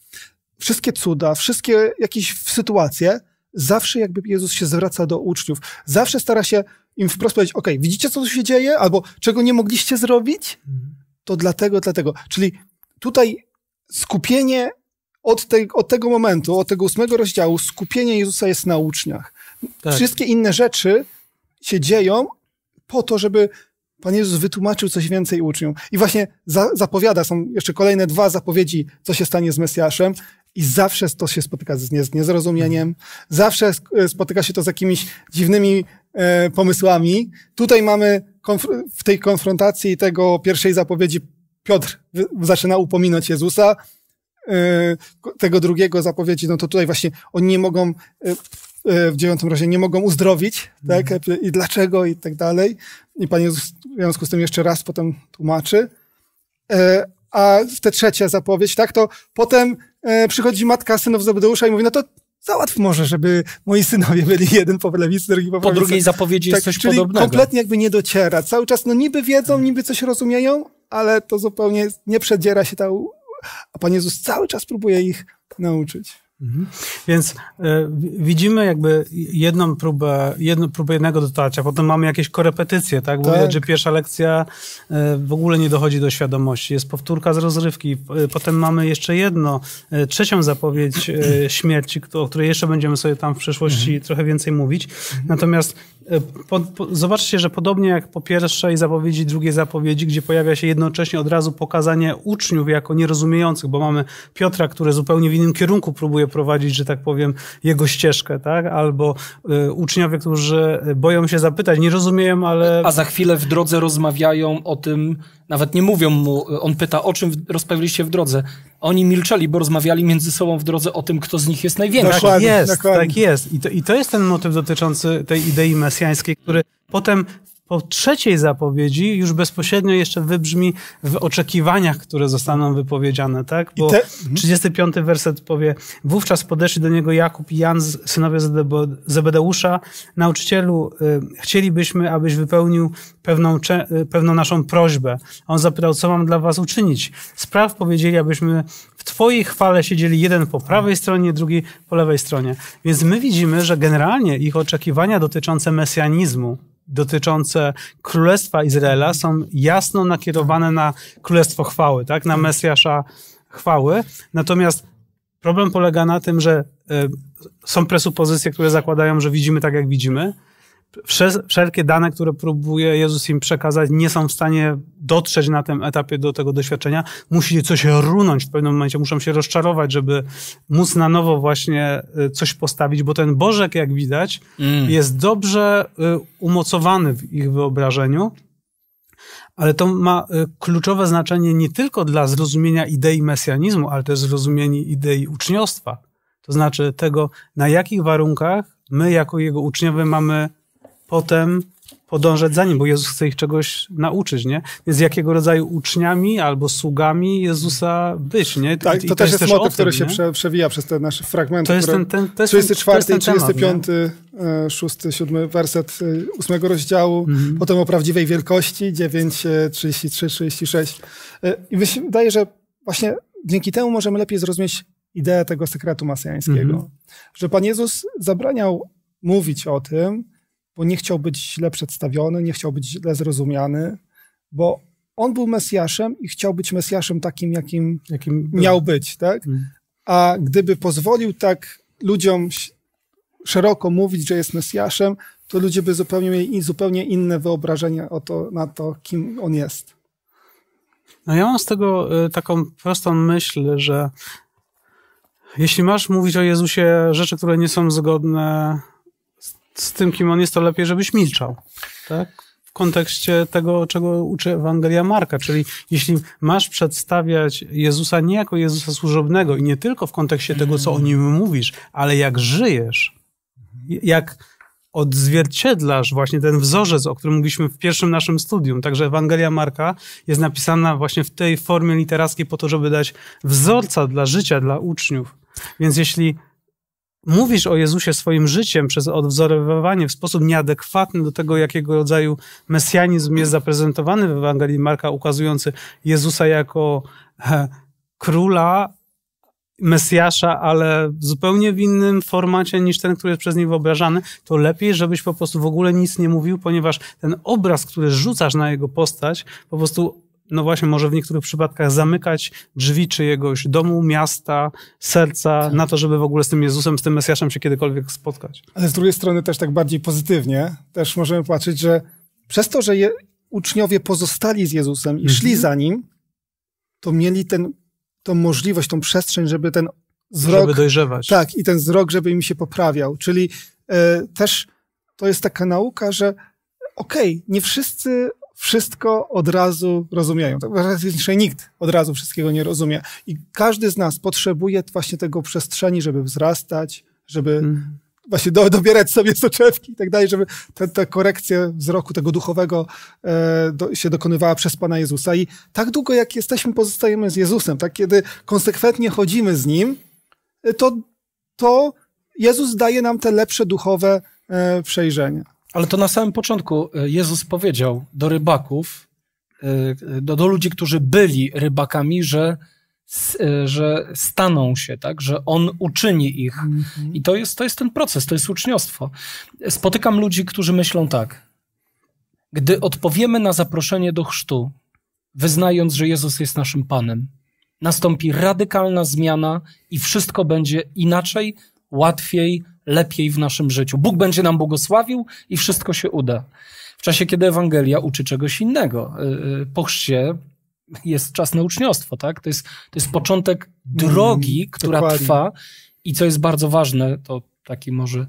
wszystkie cuda, wszystkie jakieś sytuacje, zawsze jakby Jezus się zwraca do uczniów. Zawsze stara się im wprost powiedzieć, ok, widzicie, co tu się dzieje? Albo czego nie mogliście zrobić? Mhm. To dlatego, dlatego. Czyli tutaj skupienie od, te, od tego momentu, od tego ósmego rozdziału, skupienie Jezusa jest na uczniach. Tak. Wszystkie inne rzeczy się dzieją po to, żeby Pan Jezus wytłumaczył coś więcej uczniom. I właśnie za, zapowiada, są jeszcze kolejne dwa zapowiedzi, co się stanie z Mesjaszem. I zawsze to się spotyka z, nie, z niezrozumieniem, zawsze e, spotyka się to z jakimiś dziwnymi e, pomysłami. Tutaj mamy w tej konfrontacji tego pierwszej zapowiedzi Piotr zaczyna upominać Jezusa, e, tego drugiego zapowiedzi, no to tutaj właśnie oni nie mogą e, e w dziewiątym razie nie mogą uzdrowić, tak? Mhm. I dlaczego i tak dalej. I Pan Jezus w związku z tym jeszcze raz potem tłumaczy. E, a te trzecia zapowiedź, tak, to potem e, przychodzi matka synów Zebedeusza i mówi, no to załatw może, żeby moi synowie byli jeden po lewicy, drugi po prawicy. Po drugiej zapowiedzi tak, jest coś czyli podobnego. kompletnie jakby nie dociera. Cały czas, no niby wiedzą, niby coś rozumieją, ale to zupełnie nie przedziera się ta... U... A Pan Jezus cały czas próbuje ich nauczyć. Mhm. Więc y, widzimy jakby jedną próbę, jedną próbę jednego dotarcia, potem mamy jakieś korepetycje, tak? Bo tak. że pierwsza lekcja y, w ogóle nie dochodzi do świadomości. Jest powtórka z rozrywki, y, potem mamy jeszcze jedno, trzecią zapowiedź śmierci, o której jeszcze będziemy sobie tam w przyszłości mhm. trochę więcej mówić. Mhm. Natomiast E, po, po, zobaczcie, że podobnie jak po pierwszej zapowiedzi, drugiej zapowiedzi, gdzie pojawia się jednocześnie od razu pokazanie uczniów jako nierozumiejących, bo mamy Piotra, który zupełnie w innym kierunku próbuje prowadzić, że tak powiem, jego ścieżkę, tak? Albo y, uczniowie, którzy boją się zapytać, nie rozumieją, ale. A za chwilę w drodze rozmawiają o tym, nawet nie mówią mu, e, on pyta, o czym rozprawiliście w drodze. Oni milczeli, bo rozmawiali między sobą w drodze o tym, kto z nich jest największy. tak jest, dokładnie. tak jest. I to, I to jest ten motyw dotyczący tej idei mesjańskiej, który potem po trzeciej zapowiedzi już bezpośrednio jeszcze wybrzmi w oczekiwaniach, które zostaną wypowiedziane, tak? Bo mhm. trzydziesty te... 35 werset powie, wówczas podeszli do niego Jakub i Jan, synowie Zebedeusza, nauczycielu, y, chcielibyśmy, abyś wypełnił pewną, y, pewną naszą prośbę. A on zapytał, co mam dla was uczynić? Spraw powiedzieli, abyśmy w twojej chwale siedzieli jeden po prawej stronie, drugi po lewej stronie. Więc my widzimy, że generalnie ich oczekiwania dotyczące mesjanizmu, dotyczące Królestwa Izraela są jasno nakierowane na Królestwo Chwały, tak? na Mesjasza Chwały. Natomiast problem polega na tym, że e, są presupozycje, które zakładają, że widzimy tak, jak widzimy, wszelkie dane, które próbuje Jezus im przekazać, nie są w stanie dotrzeć na tym etapie do tego doświadczenia. Musi coś runąć w pewnym momencie, muszą się rozczarować, żeby móc na nowo właśnie y, coś postawić, bo ten Bożek, jak widać, mm. jest dobrze y, umocowany w ich wyobrażeniu. Ale to ma y, kluczowe znaczenie nie tylko dla zrozumienia idei mesjanizmu, ale też zrozumienia idei uczniostwa. To znaczy tego, na jakich warunkach my jako jego uczniowie mamy potem podążać za nim, bo Jezus chce ich czegoś nauczyć, nie? Więc jakiego rodzaju uczniami albo sługami Jezusa być, nie? Tak, I to, też jest, jest motyw, który się prze, przewija przez te nasze fragmenty. To jest ten, ten, to jest 34, ten, to jest ten 35, temat, 6, 7 e, werset 8 e, rozdziału, mhm. potem o prawdziwej wielkości, 9, 33, 36. I wydaje, że właśnie dzięki temu możemy lepiej zrozumieć ideę tego sekretu masjańskiego, mhm. że Pan Jezus zabraniał mówić o tym, bo nie chciał być źle przedstawiony, nie chciał być źle zrozumiany, bo on był Mesjaszem i chciał być Mesjaszem takim, jakim, jakim miał był. być, tak? Mm. A gdyby pozwolił tak ludziom szeroko mówić, że jest Mesjaszem, to ludzie by zupełnie mieli zupełnie inne wyobrażenie o to, na to, kim on jest. No ja mam z tego y, taką prostą myśl, że jeśli masz mówić o Jezusie rzeczy, które nie są zgodne z tym, kim on jest, to lepiej, żebyś milczał. Tak? W kontekście tego, czego uczy Ewangelia Marka, czyli jeśli masz przedstawiać Jezusa nie jako Jezusa służebnego i nie tylko w kontekście tego, co o nim mówisz, ale jak żyjesz, jak odzwierciedlasz właśnie ten wzorzec, o którym mówiliśmy w pierwszym naszym studium. Także Ewangelia Marka jest napisana właśnie w tej formie literackiej po to, żeby dać wzorca dla życia, dla uczniów. Więc jeśli mówisz o Jezusie swoim życiem przez odwzorowanie w sposób nieadekwatny do tego, jakiego rodzaju mesjanizm jest zaprezentowany w Ewangelii Marka, ukazujący Jezusa jako króla, Mesjasza, ale w zupełnie w innym formacie niż ten, który jest przez niego wyobrażany, to lepiej, żebyś po prostu w ogóle nic nie mówił, ponieważ ten obraz, który rzucasz na jego postać, po prostu no właśnie, może w niektórych przypadkach zamykać drzwi czyjegoś domu, miasta, serca tak. na to, żeby w ogóle z tym Jezusem, z tym Mesjaszem się kiedykolwiek spotkać. Ale z drugiej strony też tak bardziej pozytywnie, też możemy patrzeć, że przez to, że je, uczniowie pozostali z Jezusem i szli mhm. za Nim, to mieli ten, tą możliwość, tą przestrzeń, żeby ten wzrok... Żeby dojrzewać. Tak, i ten wzrok, żeby im się poprawiał. Czyli y, też to jest taka nauka, że okej, okay, nie wszyscy wszystko od razu rozumieją. Tak raczej nikt od razu wszystkiego nie rozumie. I każdy z nas potrzebuje właśnie tego przestrzeni, żeby wzrastać, żeby mm. właśnie do, dobierać sobie soczewki i tak dalej, żeby ta, ta korekcja wzroku tego duchowego e, do, się dokonywała przez Pana Jezusa. I tak długo, jak jesteśmy, pozostajemy z Jezusem, tak kiedy konsekwentnie chodzimy z Nim, to, to Jezus daje nam te lepsze duchowe e, przejrzenia. Ale to na samym początku e, Jezus powiedział do rybaków, e, do, do ludzi, którzy byli rybakami, że, e, że staną się, tak? że On uczyni ich. Mm -hmm. I to jest, to jest ten proces, to jest uczniostwo. Spotykam ludzi, którzy myślą tak. Gdy odpowiemy na zaproszenie do chrztu, wyznając, że Jezus jest naszym Panem, nastąpi radykalna zmiana i wszystko będzie inaczej, łatwiej, lepiej w naszym życiu. Bóg będzie nam błogosławił i wszystko się uda. W czasie, kiedy Ewangelia uczy czegoś innego. Y, y, po chrzcie jest czas na uczniostwo, tak? To jest, to jest początek mm, drogi, mm, która dokładnie. trwa i co jest bardzo ważne, to taki może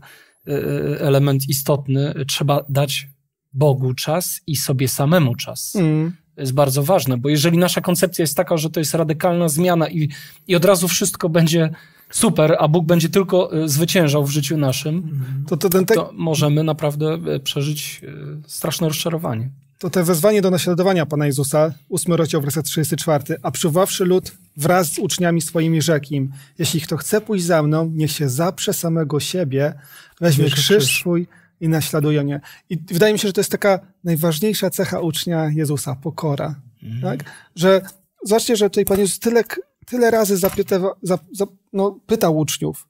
y, element istotny, trzeba dać Bogu czas i sobie samemu czas. Mm. Jest bardzo ważne, bo jeżeli nasza koncepcja jest taka, że to jest radykalna zmiana i, i od razu wszystko będzie super, a Bóg będzie tylko y, zwyciężał w życiu naszym, mhm. to, to, ten te... to możemy naprawdę y, przeżyć y, straszne rozczarowanie. To te wezwanie do naśladowania Pana Jezusa, 8 rozdział, werset 34. A przywoławszy lud wraz z uczniami swoimi rzekł im, jeśli kto chce pójść za mną, niech się zaprze samego siebie, weźmie krzyż, krzyż swój i naśladuje mnie. I wydaje mi się, że to jest taka najważniejsza cecha ucznia Jezusa, pokora. Mhm. Tak? Że zobaczcie, że tutaj Pan Jezus tyle tyle razy zapyta, za, za, no, pytał uczniów.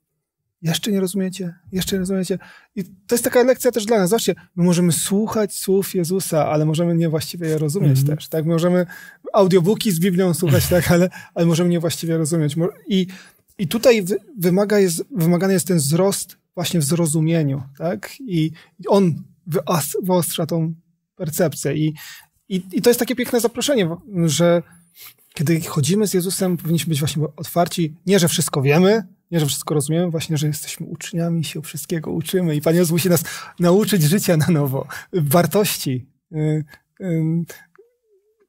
Jeszcze nie rozumiecie? Jeszcze nie rozumiecie? I to jest taka lekcja też dla nas. Zobaczcie, my możemy słuchać słów Jezusa, ale możemy niewłaściwie je rozumieć mm. też, tak? Możemy audiobooki z Biblią słuchać, tak? Ale, ale możemy niewłaściwie rozumieć. I, i tutaj wymaga jest, wymagany jest ten wzrost właśnie w zrozumieniu, tak? I on wyostrza tą percepcję. I, i, i to jest takie piękne zaproszenie, że kiedy chodzimy z Jezusem, powinniśmy być właśnie otwarci, nie, że wszystko wiemy, nie, że wszystko rozumiemy, właśnie, że jesteśmy uczniami, się wszystkiego uczymy i Pan Jezus musi nas nauczyć życia na nowo, wartości, y, y,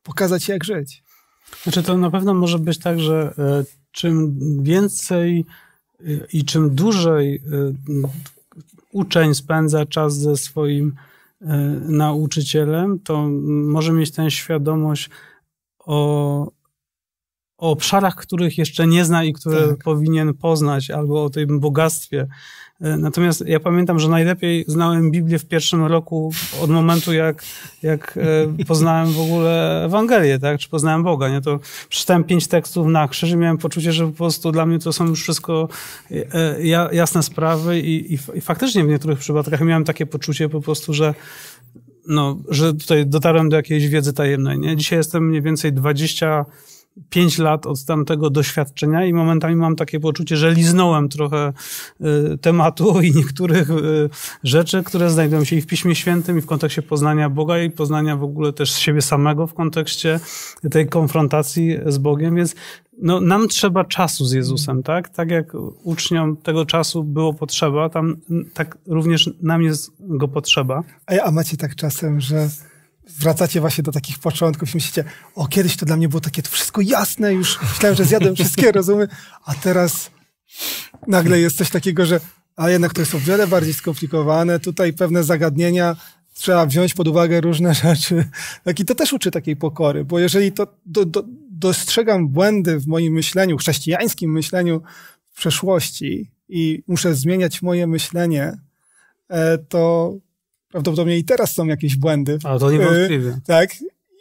pokazać jak żyć. Znaczy to na pewno może być tak, że y, czym więcej e, i czym dłużej e, uczeń spędza czas ze swoim nauczycielem, to może mieć tę świadomość o o obszarach, których jeszcze nie zna i które tak. powinien poznać, albo o tym bogactwie. E, natomiast ja pamiętam, że najlepiej znałem Biblię w pierwszym roku od momentu, jak, jak e, poznałem w ogóle Ewangelię, tak? czy poznałem Boga. Nie? To przeczytałem pięć tekstów na krzyż i miałem poczucie, że po prostu dla mnie to są już wszystko e, jasne sprawy i, i, i faktycznie w niektórych przypadkach miałem takie poczucie po prostu, że no, że tutaj dotarłem do jakiejś wiedzy tajemnej. Nie? Dzisiaj jestem mniej więcej 20 pięć lat od tamtego doświadczenia i momentami mam takie poczucie, że liznąłem trochę y, tematu i niektórych y, rzeczy, które znajdują się i w Piśmie Świętym, i w kontekście poznania Boga, i poznania w ogóle też siebie samego w kontekście tej konfrontacji z Bogiem, więc no, nam trzeba czasu z Jezusem, tak? Tak jak uczniom tego czasu było potrzeba, tam tak również nam jest go potrzeba. A, a macie tak czasem, że wracacie właśnie do takich początków i myślicie, o kiedyś to dla mnie było takie to wszystko jasne, już myślałem, że zjadłem wszystkie rozumy, a teraz nagle jest coś takiego, że a jednak to jest o wiele bardziej skomplikowane, tutaj pewne zagadnienia, trzeba wziąć pod uwagę różne <laughs> rzeczy. Tak, I to też uczy takiej pokory, bo jeżeli to do, do, dostrzegam błędy w moim myśleniu, chrześcijańskim myśleniu w przeszłości i muszę zmieniać moje myślenie, e, to Prawdopodobnie i teraz są jakieś błędy. to niewątpliwie. Y, tak,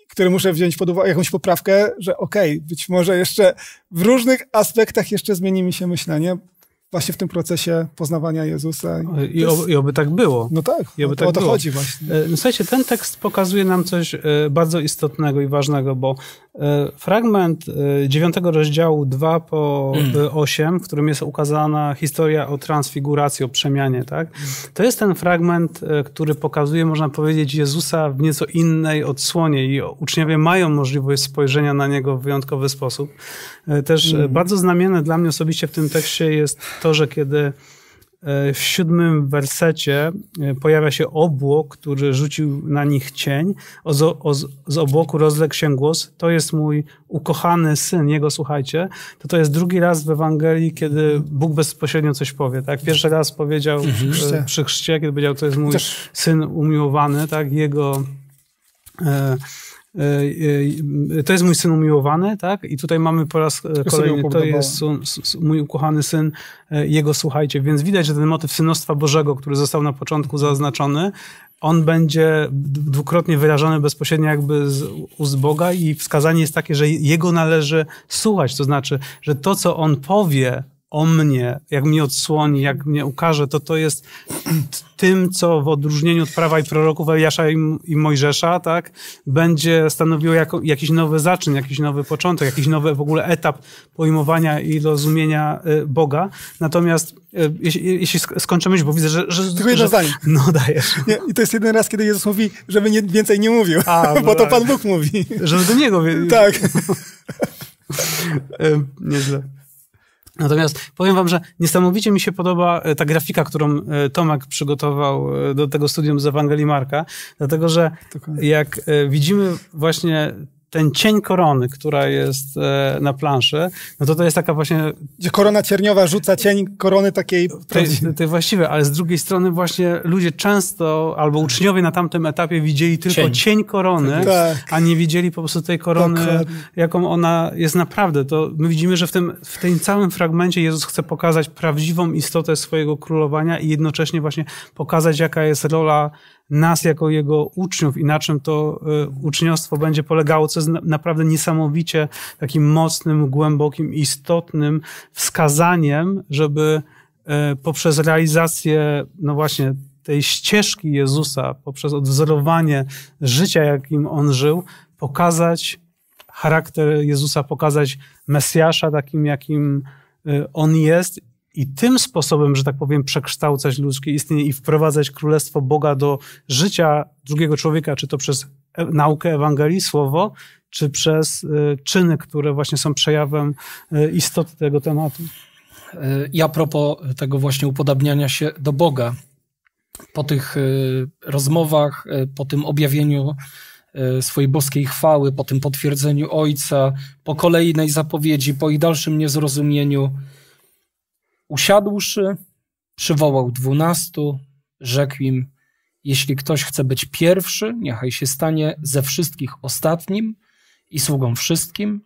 które muszę wziąć pod uwagę, jakąś poprawkę, że okej, okay, być może jeszcze w różnych aspektach jeszcze zmieni mi się myślenie, właśnie w tym procesie poznawania Jezusa. I, jest... oby, I, oby tak było. No tak, I oby o, tak o to było. chodzi właśnie. E, no słuchajcie, ten tekst pokazuje nam coś e, bardzo istotnego i ważnego, bo e, fragment 9 rozdziału 2 po 8, mm. w którym jest ukazana historia o transfiguracji, o przemianie, tak? to jest ten fragment, który pokazuje, można powiedzieć, Jezusa w nieco innej odsłonie i uczniowie mają możliwość spojrzenia na Niego w wyjątkowy sposób. Też mm. bardzo znamienne dla mnie osobiście w tym tekście jest to, że kiedy e, w siódmym wersecie e, pojawia się obłok, który rzucił na nich cień. O, z, o, z obłoku rozległ się głos: To jest mój ukochany syn, jego słuchajcie. To to jest drugi raz w Ewangelii, kiedy Bóg bezpośrednio coś powie. Tak? Pierwszy raz powiedział przy mhm. e, chrzcie, przy chrzcie kiedy powiedział: To jest mój syn umiłowany, tak? jego. E, E, e, to jest mój syn umiłowany, tak? I tutaj mamy po raz e, kolejny, to jest mój ukochany syn, jego słuchajcie. Więc widać, że ten motyw synostwa Bożego, który został na początku zaznaczony, on będzie dwukrotnie wyrażony bezpośrednio jakby z ust Boga i wskazanie jest takie, że jego należy słuchać. To znaczy, że to, co on powie, o mnie, jak mnie odsłoni, jak mnie ukaże, to to jest <clears throat> tym, co w odróżnieniu od prawa i proroków Eliasza i, i Mojżesza, tak, będzie stanowiło jako, jakiś nowy zaczyn, jakiś nowy początek, jakiś nowy w ogóle etap pojmowania i rozumienia y, Boga. Natomiast y, jeśli, jeśli bo widzę, że... że Tylko jedno że, zdanie. <laughs> No, dajesz. Nie, I to jest jeden raz, kiedy Jezus mówi, żeby nie, więcej nie mówił, A, <laughs> bo to Pan Bóg mówi. Żeby do Niego... Tak. <laughs> Y, nieźle. Natomiast powiem wam, że niesamowicie mi się podoba e, ta grafika, którą e, Tomek przygotował e, do tego studium z Ewangelii Marka, dlatego że jak widzimy właśnie ten cień korony, która jest e, na planszy, no to to jest taka właśnie... Gdzie korona cierniowa rzuca cień korony takiej... To jest właściwe, ale z drugiej strony właśnie ludzie często, albo uczniowie na tamtym etapie widzieli tylko cień, cień korony, tak. a nie widzieli po prostu tej korony, Dokładnie. Tak. jaką ona jest naprawdę. To my widzimy, że w tym, w tym całym fragmencie Jezus chce pokazać prawdziwą istotę swojego królowania i jednocześnie właśnie pokazać, jaka jest rola nas jako jego uczniów i na czym to e, uczniostwo będzie polegało, co jest naprawdę niesamowicie takim mocnym, głębokim, istotnym wskazaniem, żeby e, poprzez realizację, no właśnie, tej ścieżki Jezusa, poprzez odwzorowanie życia, jakim on żył, pokazać charakter Jezusa, pokazać Mesjasza takim, jakim e, on jest i tym sposobem, że tak powiem, przekształcać ludzkie istnienie i wprowadzać Królestwo Boga do życia drugiego człowieka, czy to przez e, naukę Ewangelii, słowo, czy przez e, czyny, które właśnie są przejawem e, istoty tego tematu. Ja a propos tego właśnie upodabniania się do Boga, po tych rozmowach, po tym objawieniu swojej boskiej chwały, po tym potwierdzeniu Ojca, po kolejnej zapowiedzi, po ich dalszym niezrozumieniu, Usiadłszy, przywołał dwunastu, rzekł im: Jeśli ktoś chce być pierwszy, niechaj się stanie ze wszystkich ostatnim i sługą wszystkim.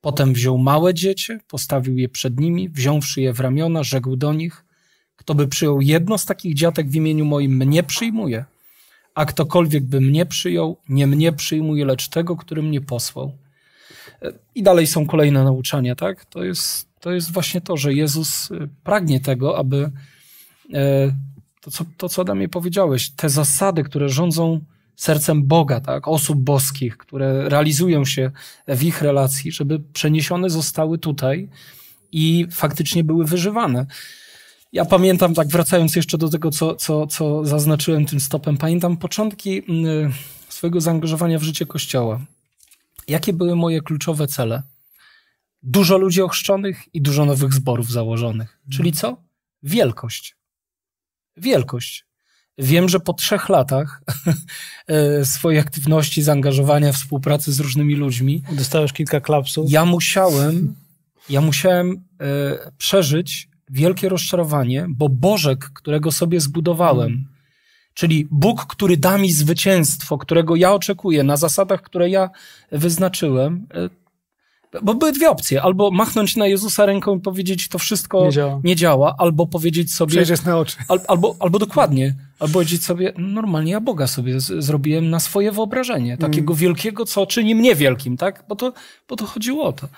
Potem wziął małe dziecię, postawił je przed nimi, wziąwszy je w ramiona, rzekł do nich: Kto by przyjął jedno z takich dziatek w imieniu moim, mnie przyjmuje, a ktokolwiek by mnie przyjął, nie mnie przyjmuje, lecz tego, który mnie posłał. I dalej są kolejne nauczania, tak? To jest to jest właśnie to, że Jezus y, pragnie tego, aby e, to, co, to, co Adamie powiedziałeś, te zasady, które rządzą sercem Boga, tak, osób boskich, które realizują się w ich relacji, żeby przeniesione zostały tutaj i faktycznie były wyżywane. Ja pamiętam, tak wracając jeszcze do tego, co, co, co zaznaczyłem tym stopem, pamiętam początki y, swojego zaangażowania w życie Kościoła. Jakie były moje kluczowe cele? dużo ludzi ochrzczonych i dużo nowych zborów założonych. Czyli co? Wielkość. Wielkość. Wiem, że po trzech latach <laughs> e, swojej aktywności, zaangażowania, współpracy z różnymi ludźmi. Dostałeś kilka klapsów. Ja musiałem, ja musiałem e, przeżyć wielkie rozczarowanie, bo Bożek, którego sobie zbudowałem, hmm. czyli Bóg, który da mi zwycięstwo, którego ja oczekuję na zasadach, które ja wyznaczyłem, e, bo były dwie opcje. Albo machnąć na Jezusa ręką i powiedzieć, to wszystko nie działa, nie działa albo powiedzieć sobie... Przejdziesz na oczy. Al, albo, albo dokładnie. Albo powiedzieć sobie, normalnie ja Boga sobie z, zrobiłem na swoje wyobrażenie. Takiego mm. wielkiego, co czyni mnie wielkim, tak? Bo to, bo to chodziło o to.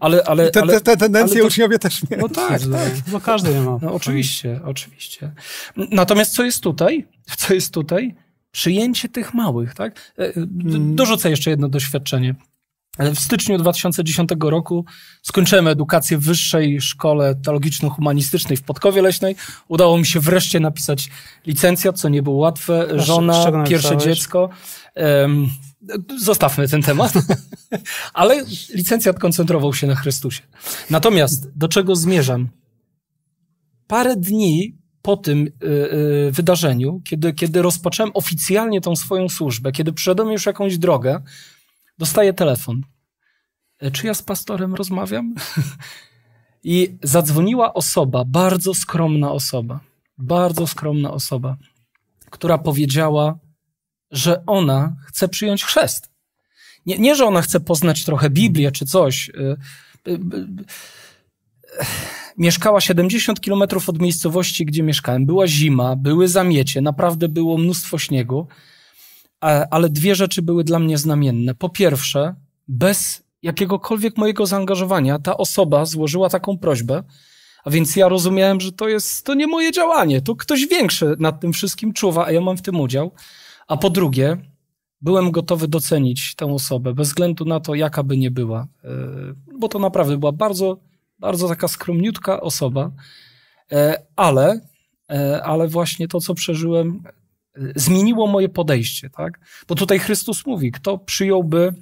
Ale, ale, te, te, te tendencje ale to, uczniowie też nie. No tak, <laughs> tak. No każdy nie ma. No, oczywiście, oczywiście. Natomiast co jest tutaj? Co jest tutaj? Przyjęcie tych małych, tak? E, e, mm. Dorzucę jeszcze jedno doświadczenie. W styczniu 2010 roku skończyłem edukację w Wyższej Szkole Teologiczno-Humanistycznej w Podkowie Leśnej. Udało mi się wreszcie napisać licencjat, co nie było łatwe. Żona, pierwsze dziecko. Um, zostawmy ten temat. <laughs> Ale licencjat koncentrował się na Chrystusie. Natomiast do czego zmierzam? Parę dni po tym y, y, wydarzeniu, kiedy, kiedy rozpocząłem oficjalnie tą swoją służbę, kiedy przyszedłem już jakąś drogę, dostaję telefon. E, czy ja z pastorem rozmawiam? <laughs> I zadzwoniła osoba, bardzo skromna osoba, bardzo skromna osoba, która powiedziała, że ona chce przyjąć chrzest. Nie, nie że ona chce poznać trochę Biblię czy coś. E, e, mieszkała 70 kilometrów od miejscowości, gdzie mieszkałem. Była zima, były zamiecie, naprawdę było mnóstwo śniegu. E, ale dwie rzeczy były dla mnie znamienne. Po pierwsze, bez jakiegokolwiek mojego zaangażowania ta osoba złożyła taką prośbę, a więc ja rozumiałem, że to jest, to nie moje działanie, to ktoś większy nad tym wszystkim czuwa, a ja mam w tym udział. A po drugie, byłem gotowy docenić tę osobę, bez względu na to, jaka by nie była, e, bo to naprawdę była bardzo, bardzo taka skromniutka osoba, e, ale, ale właśnie to, co przeżyłem, zmieniło moje podejście, tak? Bo tutaj Chrystus mówi, kto przyjąłby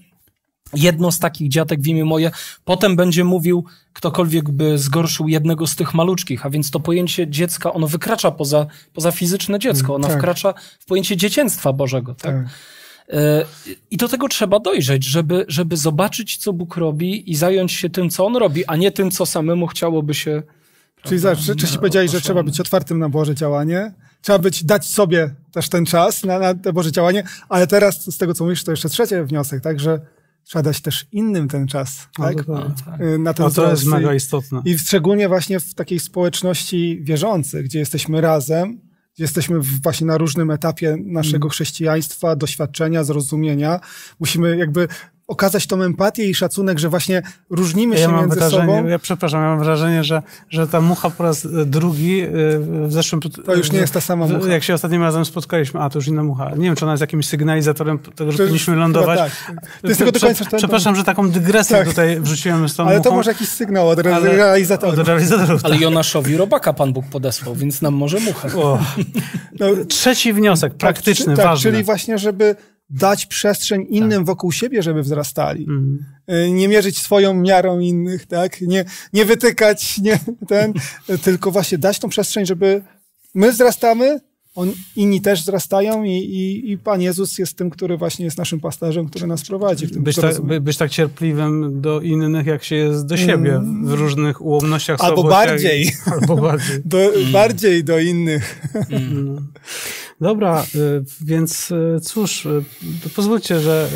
jedno z takich dziatek w imię moje, potem będzie mówił, ktokolwiek by zgorszył jednego z tych maluczkich, a więc to pojęcie dziecka, ono wykracza poza, poza fizyczne dziecko, ono tak. wkracza w pojęcie dziecięstwa Bożego, tak? tak. Y, I do tego trzeba dojrzeć, żeby, żeby zobaczyć, co Bóg robi i zająć się tym, co On robi, a nie tym, co samemu chciałoby się. Czyli zobacz, wcześniej powiedziałeś, że trzeba być otwartym na Boże działanie, trzeba być, dać sobie też ten czas na, na te Boże działanie, ale teraz z tego, co mówisz, to jeszcze trzeci wniosek, także trzeba dać też innym ten czas, no, tak? To, tak. Y, na ten no, to jest mega istotne. I szczególnie właśnie w takiej społeczności wierzących, gdzie jesteśmy razem, gdzie jesteśmy właśnie na różnym etapie naszego mm. chrześcijaństwa, doświadczenia, zrozumienia. Musimy jakby okazać tą empatię i szacunek, że właśnie różnimy się ja między wrażenie, sobą. Ja przepraszam, ja mam wrażenie, że, że ta mucha po raz e, drugi e, w zeszłym... To już nie jest ta sama mucha. Jak się ostatnim razem spotkaliśmy, a to już inna mucha. Nie wiem, czy ona jest jakimś sygnalizatorem tego, że powinniśmy lądować. Tak. To jest tylko do końca Przepraszam, że taką dygresję tak. tutaj wrzuciłem z tą Ale muchą, to może jakiś sygnał od ale, realizatorów. Od realizatorów Ale tak. Jonaszowi robaka Pan Bóg podesłał, więc nam może mucha. No, Trzeci wniosek, praktyczny, tak, ważny. Czyli właśnie, żeby dać przestrzeń innym tak. wokół siebie, żeby wzrastali. Mhm. Y, nie mierzyć swoją miarą innych, tak? Nie, nie wytykać, nie ten, y, tylko właśnie dać tą przestrzeń, żeby my wzrastamy, on, inni też wzrastają i, i, i, Pan Jezus jest tym, który właśnie jest naszym pasterzem, który nas prowadzi. W tym, być, tak, by, być tak cierpliwym do innych, jak się jest do mm. siebie mm. w różnych ułomnościach. Albo bardziej. <laughs> Albo bardziej. Do, mm. Bardziej do innych. Mm. <laughs> No. Dobra, y, więc y, cóż, y, pozwólcie, że,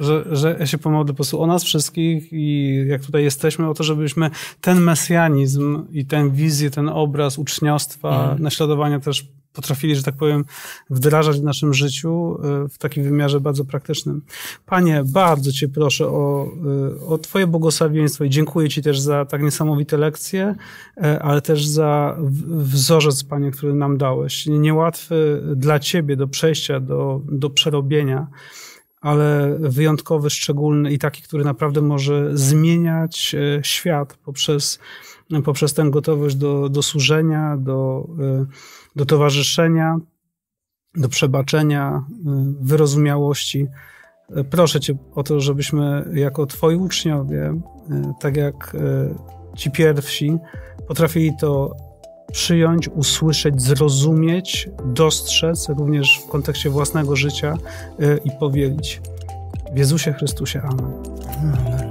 że, że ja się pomodlę po prostu o nas wszystkich i jak tutaj jesteśmy, o to, żebyśmy ten mesjanizm i tę wizję, ten obraz uczniostwa, mhm. naśladowania też potrafili, że tak powiem, wdrażać w naszym życiu e, w takim wymiarze bardzo praktycznym. Panie, bardzo Cię proszę o, e, o Twoje błogosławieństwo i dziękuję Ci też za tak niesamowite lekcje, e, ale też za wzorzec, Panie, który nam dałeś. Niełatwy dla Ciebie do przejścia, do, do przerobienia ale wyjątkowy, szczególny i taki, który naprawdę może zmieniać świat poprzez, poprzez tę gotowość do, do służenia, do, do towarzyszenia, do przebaczenia, y, wyrozumiałości. E, proszę Cię o to, żebyśmy jako Twoi uczniowie, y, tak jak y, ci pierwsi, potrafili to przyjąć, usłyszeć, zrozumieć, dostrzec również w kontekście własnego życia i powielić. W Jezusie Chrystusie. Amen. Amen.